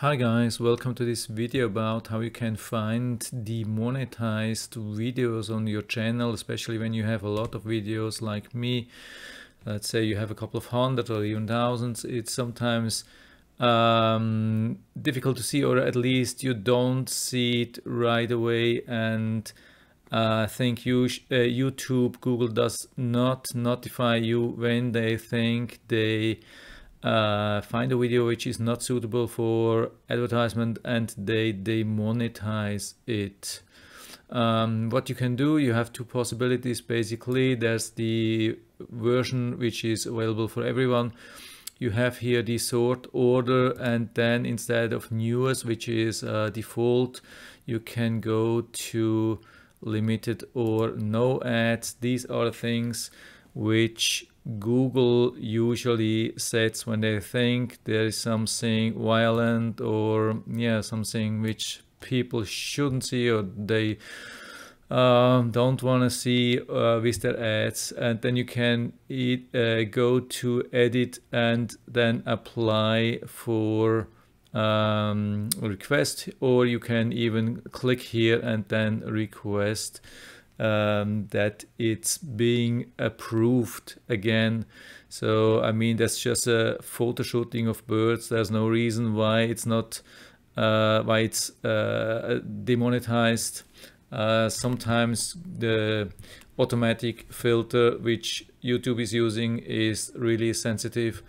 Hi guys, welcome to this video about how you can find demonetized videos on your channel, especially when you have a lot of videos like me. Let's say you have a couple of hundred or even thousands. It's sometimes um, difficult to see or at least you don't see it right away and uh, I think you, uh, YouTube, Google does not notify you when they think they uh, find a video which is not suitable for advertisement and they they monetize it um, what you can do you have two possibilities basically there's the version which is available for everyone you have here the sort order and then instead of newest which is uh, default you can go to limited or no ads these are the things which Google usually sets when they think there is something violent or yeah something which people shouldn't see or they uh, don't want to see uh, with their ads and then you can eat, uh, go to edit and then apply for um, request or you can even click here and then request um, that it's being approved again. So, I mean, that's just a photo shooting of birds. There's no reason why it's not, uh, why it's uh, demonetized. Uh, sometimes the automatic filter which YouTube is using is really sensitive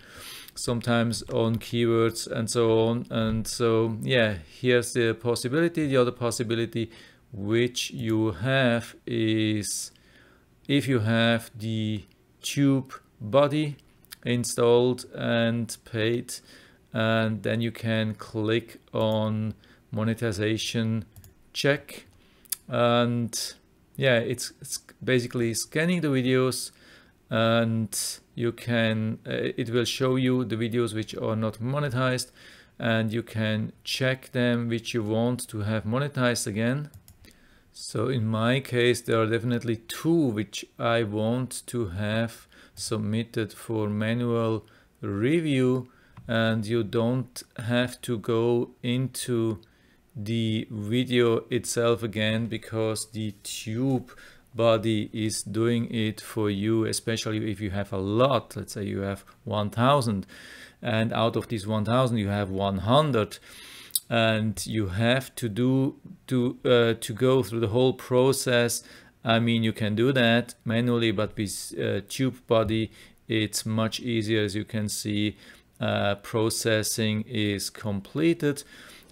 sometimes on keywords and so on and so yeah here's the possibility the other possibility which you have is if you have the tube body installed and paid and then you can click on monetization check and yeah it's, it's basically scanning the videos and you can uh, it will show you the videos which are not monetized and you can check them which you want to have monetized again so in my case, there are definitely two which I want to have submitted for manual review and you don't have to go into the video itself again because the tube body is doing it for you, especially if you have a lot, let's say you have 1000 and out of these 1000 you have 100 and you have to do to uh, to go through the whole process I mean you can do that manually but with uh, tube body it's much easier as you can see uh, processing is completed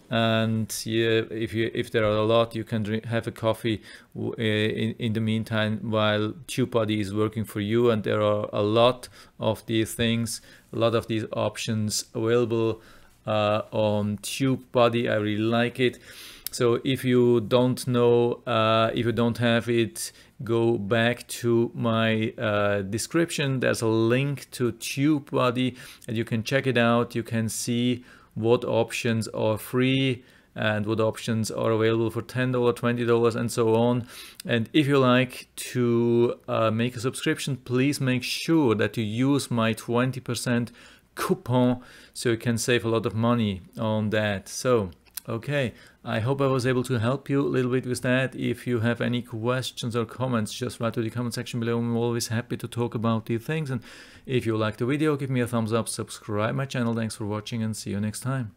and yeah, if you if there are a lot you can drink, have a coffee uh, in, in the meantime while body is working for you and there are a lot of these things a lot of these options available uh, on body I really like it. So if you don't know, uh, if you don't have it, go back to my uh, description. There's a link to Tube body and you can check it out. You can see what options are free and what options are available for $10, $20 and so on. And if you like to uh, make a subscription, please make sure that you use my 20% coupon so you can save a lot of money on that. So, okay, I hope I was able to help you a little bit with that. If you have any questions or comments, just write to the comment section below. I'm always happy to talk about these things. And if you like the video, give me a thumbs up, subscribe my channel. Thanks for watching and see you next time.